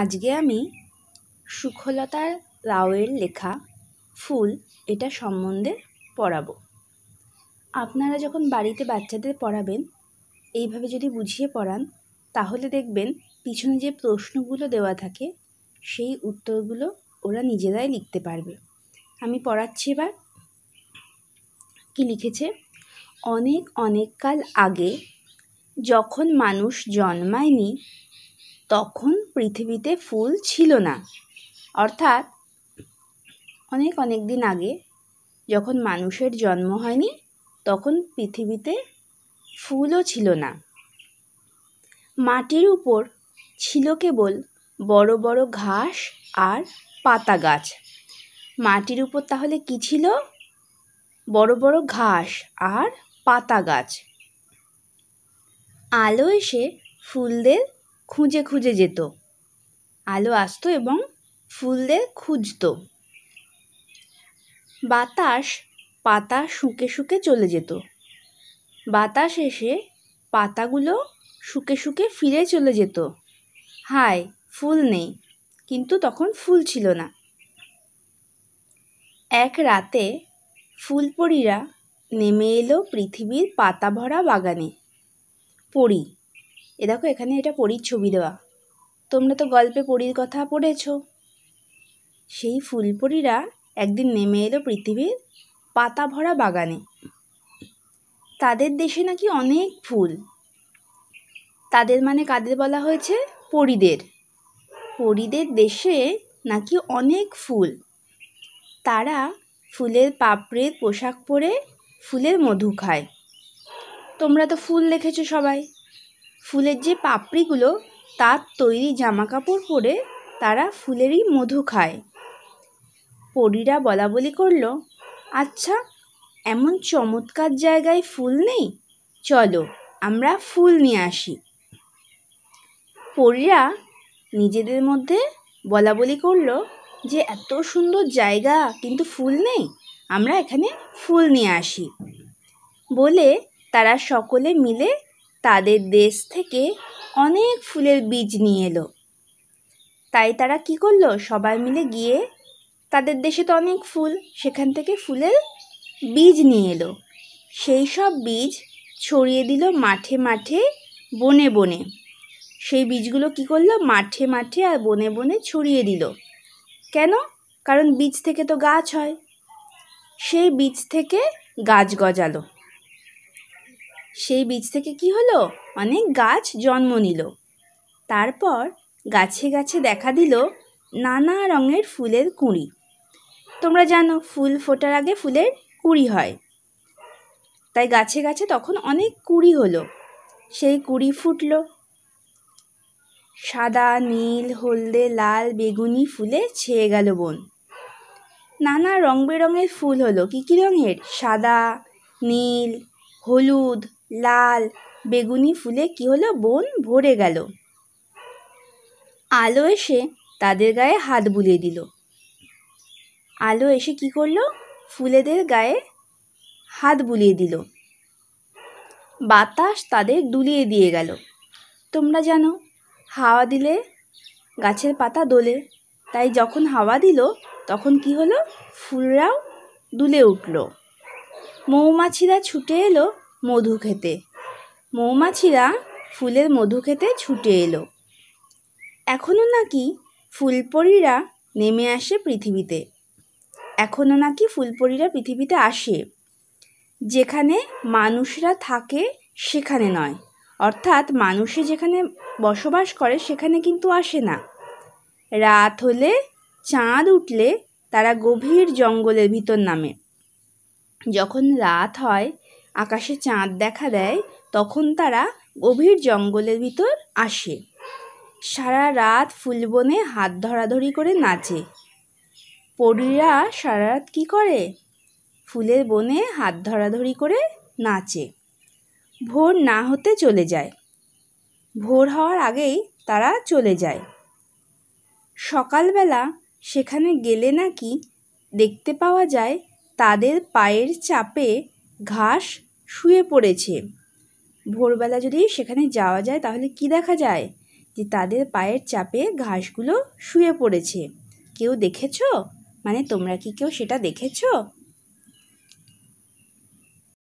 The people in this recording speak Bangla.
আজকে আমি সুখলতা রাওয়ের লেখা ফুল এটা সম্বন্ধে পড়াবো আপনারা যখন বাড়িতে বাচ্চাদের পড়াবেন এইভাবে যদি বুঝিয়ে পড়ান তাহলে দেখবেন পিছনে যে প্রশ্নগুলো দেওয়া থাকে সেই উত্তরগুলো ওরা নিজেরাই লিখতে পারবে আমি পড়াচ্ছি এবার কী লিখেছে অনেক অনেক কাল আগে যখন মানুষ জন্মায়নি তখন পৃথিবীতে ফুল ছিল না অর্থাৎ অনেক অনেক দিন আগে যখন মানুষের জন্ম হয়নি তখন পৃথিবীতে ফুলও ছিল না মাটির উপর ছিল কেবল বড় বড় ঘাস আর পাতা গাছ মাটির উপর তাহলে কি ছিল বড় বড় ঘাস আর পাতা গাছ আলো এসে ফুলদের খুঁজে খুঁজে যেত আলো আসতো এবং দিয়ে খুঁজত বাতাস পাতা শুকে শুকে চলে যেত বাতাস এসে পাতাগুলো শুকে শুকে ফিরে চলে যেত হায় ফুল নেই কিন্তু তখন ফুল ছিল না এক রাতে ফুলপরীরা নেমে এলো পৃথিবীর পাতা ভরা বাগানে পড়ি এ দেখো এখানে এটা পরীর ছবি দেওয়া তোমরা তো গল্পে পরীর কথা পড়েছ সেই ফুলপরিরা একদিন নেমে এলো পৃথিবীর পাতা ভরা বাগানে তাদের দেশে নাকি অনেক ফুল তাদের মানে কাদের বলা হয়েছে পরীদের পরীদের দেশে নাকি অনেক ফুল তারা ফুলের পাপড়ের পোশাক পরে ফুলের মধু খায় তোমরা তো ফুল দেখেছো সবাই ফুলের যে পাপড়িগুলো তার তৈরি জামাকাপড় পরে তারা ফুলেরই মধু খায় পরীরা বলা বলি করল আচ্ছা এমন চমৎকার জায়গায় ফুল নেই চলো আমরা ফুল নিয়ে আসি পরীরা নিজেদের মধ্যে বলা বলি করল যে এত সুন্দর জায়গা কিন্তু ফুল নেই আমরা এখানে ফুল নিয়ে আসি বলে তারা সকলে মিলে তাদের দেশ থেকে অনেক ফুলের বীজ নিয়ে এলো তাই তারা কি করলো সবাই মিলে গিয়ে তাদের দেশে তো অনেক ফুল সেখান থেকে ফুলের বীজ নিয়ে এলো সেই সব বীজ ছড়িয়ে দিল মাঠে মাঠে বনে বনে সেই বীজগুলো কি করলো মাঠে মাঠে আর বনে বনে ছড়িয়ে দিল কেন কারণ বীজ থেকে তো গাছ হয় সেই বীজ থেকে গাছ গজালো সেই বীজ থেকে কি হলো অনেক গাছ জন্ম নিল তারপর গাছে গাছে দেখা দিল নানা রঙের ফুলের কুঁড়ি তোমরা জানো ফুল ফোটার আগে ফুলের কুঁড়ি হয় তাই গাছে গাছে তখন অনেক কুঁড়ি হলো সেই কুঁড়ি ফুটল সাদা নীল হলদে লাল বেগুনি ফুলে ছেয়ে গেল বন নানা রং বেরঙের ফুল হলো কী কী রঙের সাদা নীল হলুদ লাল বেগুনি ফুলে কি হলো বন ভরে গেল আলো এসে তাদের গায়ে হাত বুলিয়ে দিল আলো এসে কি করলো ফুলেদের গায়ে হাত বুলিয়ে দিল বাতাস তাদের দুলিয়ে দিয়ে গেল তোমরা জানো হাওয়া দিলে গাছের পাতা দোলে তাই যখন হাওয়া দিল তখন কি হলো ফুলরাও দুলে উঠল মৌমাছিরা ছুটে এলো মধু খেতে মৌমাছিরা ফুলের মধু খেতে ছুটে এলো এখনও নাকি ফুলপরিরা নেমে আসে পৃথিবীতে এখনও নাকি ফুলপরিরা পৃথিবীতে আসে যেখানে মানুষরা থাকে সেখানে নয় অর্থাৎ মানুষে যেখানে বসবাস করে সেখানে কিন্তু আসে না রাত হলে চাঁদ উঠলে তারা গভীর জঙ্গলের ভিতর নামে যখন রাত হয় আকাশে চাঁদ দেখা দেয় তখন তারা গভীর জঙ্গলের ভিতর আসে সারা রাত ফুলবনে হাত ধরাধরি করে নাচে পরীরা সারা রাত কী করে ফুলের বনে হাত ধরাধরি করে নাচে ভোর না হতে চলে যায় ভোর হওয়ার আগেই তারা চলে যায় সকালবেলা সেখানে গেলে নাকি দেখতে পাওয়া যায় তাদের পায়ের চাপে ঘাস শুয়ে পড়েছে ভোরবেলা যদি সেখানে যাওয়া যায় তাহলে কি দেখা যায় যে তাদের পায়ের চাপে ঘাসগুলো শুয়ে পড়েছে কেউ দেখেছো মানে তোমরা কি কেউ সেটা দেখেছো